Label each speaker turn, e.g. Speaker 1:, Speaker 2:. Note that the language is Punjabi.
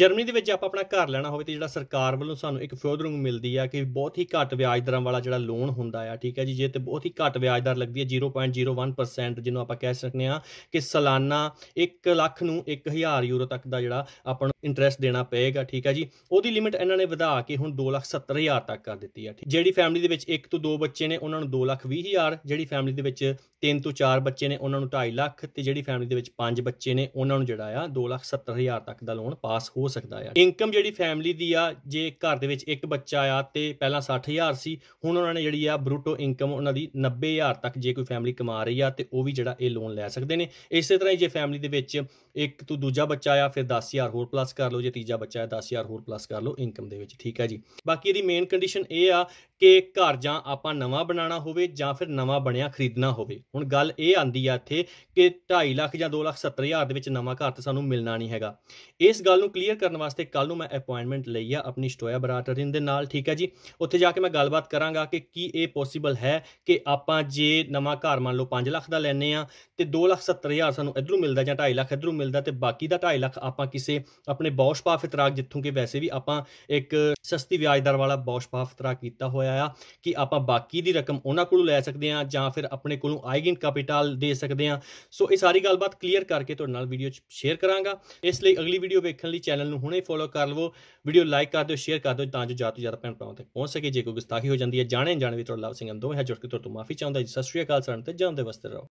Speaker 1: ਜਰਮਨੀ ਦੇ ਵਿੱਚ ਆਪਾਂ ਆਪਣਾ ਘਰ ਲੈਣਾ ਹੋਵੇ ਤੇ ਜਿਹੜਾ ਸਰਕਾਰ ਵੱਲੋਂ ਸਾਨੂੰ ਇੱਕ ਫੋਰਦਰਿੰਗ ਮਿਲਦੀ ਆ ਕਿ ਬਹੁਤ ਹੀ ਘੱਟ ਵਿਆਜ ਦਰਾਂ ਵਾਲਾ ਜਿਹੜਾ ਲੋਨ ਹੁੰਦਾ ਆ ਠੀਕ ਹੈ ਜੀ ਜੇ ਤੇ ਬਹੁਤ ਹੀ ਘੱਟ ਵਿਆਜ ਦਰ ਲੱਗਦੀ ਹੈ 0.01% ਜਿਹਨੂੰ ਆਪਾਂ ਕਹਿ ਸਕਦੇ ਆ ਕਿ ਸਾਲਾਨਾ 1 ਲੱਖ ਨੂੰ 1000 ਯੂਰੋ ਤੱਕ ਦਾ ਜਿਹੜਾ ਆਪਾਂ ਨੂੰ ਇੰਟਰਸਟ ਦੇਣਾ ਪਏਗਾ ਠੀਕ ਹੈ ਜੀ ਉਹਦੀ ਲਿਮਿਟ ਇਹਨਾਂ ਨੇ ਵਧਾ ਕੇ ਹੁਣ 270000 ਤੱਕ ਕਰ ਦਿੱਤੀ ਆ ਜਿਹੜੀ ਫੈਮਿਲੀ ਦੇ ਵਿੱਚ ਇੱਕ ਤੋਂ ਦੋ ਬੱਚੇ ਨੇ ਉਹਨਾਂ ਨੂੰ 220000 ਜਿਹੜੀ ਫੈਮਿਲੀ ਦੇ ਵਿੱਚ ਤਿੰਨ ਤੋਂ ਚਾਰ ਬੱਚੇ ਨੇ ਉਹਨਾਂ ਨੂੰ 2.5 ਲੱਖ ਤੇ ਜਿਹੜੀ ਫੈਮਿਲੀ ਦੇ ਵਿੱਚ 5 ਬੱਚੇ ਨੇ ਉਹਨਾਂ ਨੂੰ ਜਿਹੜਾ ਆ 270000 ਤੱਕ ਦਾ ਲੋਨ ਪਾਸ ਹੋ ਹੋ ਸਕਦਾ ਆ ਇਨਕਮ ਜਿਹੜੀ ਫੈਮਿਲੀ ਦੀ ਆ ਜੇ ਘਰ ਦੇ ਵਿੱਚ ਇੱਕ ਬੱਚਾ ਆ ਤੇ ਪਹਿਲਾਂ 60000 ਸੀ ਹੁਣ ਉਹਨਾਂ ਨੇ ਜਿਹੜੀ ਆ ਬਰੂਟੋ ਇਨਕਮ ਉਹਨਾਂ ਦੀ 90000 ਤੱਕ ਜੇ ਕੋਈ ਫੈਮਿਲੀ ਕਮਾ ਰਹੀ ਆ ਤੇ ਉਹ ਵੀ ਜਿਹੜਾ ਇਹ ਲੋਨ ਲੈ ਸਕਦੇ ਨੇ ਇਸੇ ਤਰ੍ਹਾਂ ਜੇ ਫੈਮਿਲੀ ਦੇ ਵਿੱਚ ਇੱਕ ਤੋਂ ਦੂਜਾ ਬੱਚਾ ਆ ਫਿਰ 10000 ਹੋਰ ਪਲੱਸ ਕਰ ਲਓ ਜੇ ਤੀਜਾ ਬੱਚਾ ਆ 10000 ਹੋਰ ਪਲੱਸ ਕਰ ਲਓ ਇਨਕਮ ਦੇ ਵਿੱਚ ਠੀਕ ਹੈ ਜੀ ਬਾਕੀ ਇਹਦੀ ਮੇਨ ਕੰਡੀਸ਼ਨ ਇਹ ਆ ਕਿ ਘਰ ਜਾਂ ਆਪਾਂ ਨਵਾਂ ਬਣਾਉਣਾ ਹੋਵੇ ਜਾਂ ਫਿਰ ਨਵਾਂ ਬਣਿਆ ਖਰੀਦਣਾ ਹੋਵੇ ਹੁਣ ਗੱਲ ਇਹ ਆਂਦੀ ਆ ਇੱਥੇ ਕਿ 2.5 ਲੱਖ ਜਾਂ 2 ਲੱਖ 70000 ਦੇ ਵਿੱਚ ਨਵਾਂ ਘਰ ਤੇ ਸਾਨੂੰ ਮਿਲਣਾ ਨਹੀਂ ਹੈਗਾ ਇਸ ਗੱਲ ਨੂੰ ਕਲੀਅਰ ਕਲੀਅਰ ਕਰਨ ਵਾਸਤੇ ਕੱਲ ਨੂੰ ਮੈਂ ਅਪਾਇੰਟਮੈਂਟ ਲਈ ਆ ਆਪਣੀ ਸਟੋਇਆ ਬਰਾਟਰਿਨ ਦੇ ਨਾਲ ਠੀਕ ਹੈ ਜੀ ਉੱਥੇ ਜਾ ਕੇ ਮੈਂ ਗੱਲਬਾਤ ਕਰਾਂਗਾ ਕਿ ਕੀ ਇਹ ਪੋਸੀਬਲ ਹੈ ਕਿ ਆਪਾਂ ਜੇ ਨਵਾਂ ਘਰ ਮੰਨ ਲਓ 5 ਲੱਖ ਦਾ ਲੈਨੇ ਆ ਤੇ 2 ਲੱਖ ਹਜ਼ਾਰ ਸਾਨੂੰ ਇਧਰੋਂ ਮਿਲਦਾ ਜਾਂ 2.5 ਲੱਖ ਇਧਰੋਂ ਮਿਲਦਾ ਤੇ ਬਾਕੀ ਦਾ 2.5 ਲੱਖ ਆਪਾਂ ਕਿਸੇ ਆਪਣੇ ਬੌਸ਼ ਪਾਫ ਇਤਰਾਕ ਜਿੱਥੋਂ ਕਿ ਵੈਸੇ ਵੀ ਆਪਾਂ ਇੱਕ ਸਸਤੀ ਵਿਆਜ ਦਰ ਵਾਲਾ ਬੌਸ਼ ਪਾਫਤਰਾ ਕੀਤਾ ਹੋਇਆ ਆ ਕਿ ਆਪਾਂ ਬਾਕੀ ਦੀ ਰਕਮ ਉਹਨਾਂ ਕੋਲੋਂ ਲੈ ਸਕਦੇ ਆ ਜਾਂ ਫਿਰ ਆਪਣੇ ਕੋਲੋਂ ਆਈਗਨ ਕੈਪੀਟਲ ਦੇ ਸਕਦੇ ਆ ਸੋ ਇਹ ਸਾਰੀ ਗੱਲਬਾਤ ਕਲੀਅਰ ਕਰਕੇ ਤੁਹਾਡੇ ਨਾਲ ਵੀਡੀਓ ਚ ਸ਼ੇਅਰ ਕਰਾਂਗਾ ਇਸ ਲਈ ਅਗਲੀ ਵੀਡੀਓ ਵੇਖਣ ਲਈ ਚੈਨਲ ਨੂੰ ਹੁਣੇ ਫੋਲੋ ਕਰ ਲਵੋ ਵੀਡੀਓ ਲਾਈਕ ਕਰ ਦਿਓ ਸ਼ੇਅਰ ਕਰ ਦਿਓ ਤਾਂ ਜੋ ਜ਼ਿਆਦਾ ਤੋਂ ਜ਼ਿਆਦਾ ਭੈਣ ਭਰਾਵਾਂ ਤੱਕ ਪਹੁੰਚ ਸਕੇ ਜੇ ਕੋਈ ਗੁਸਤਾਖੀ ਹੋ ਜਾਂਦੀ ਹੈ ਜਾਣੇ ਜਾਣ ਵੀ ਤੁਹਾਡਾ ਲਵ ਸਿੰਘ ਅੰਦੋਹ ਹੈ ਜੁੜ ਕੇ ਤੁਹਾਡੇ ਤੋਂ ਮਾਫੀ ਚਾਹੁੰਦਾ ਜੀ ਸਤਿ ਸ਼੍ਰੀ ਅਕਾਲ ਸਰਨ ਤੇ ਜਾਂਦੇ ਵਸਤੇ ਰਹੋ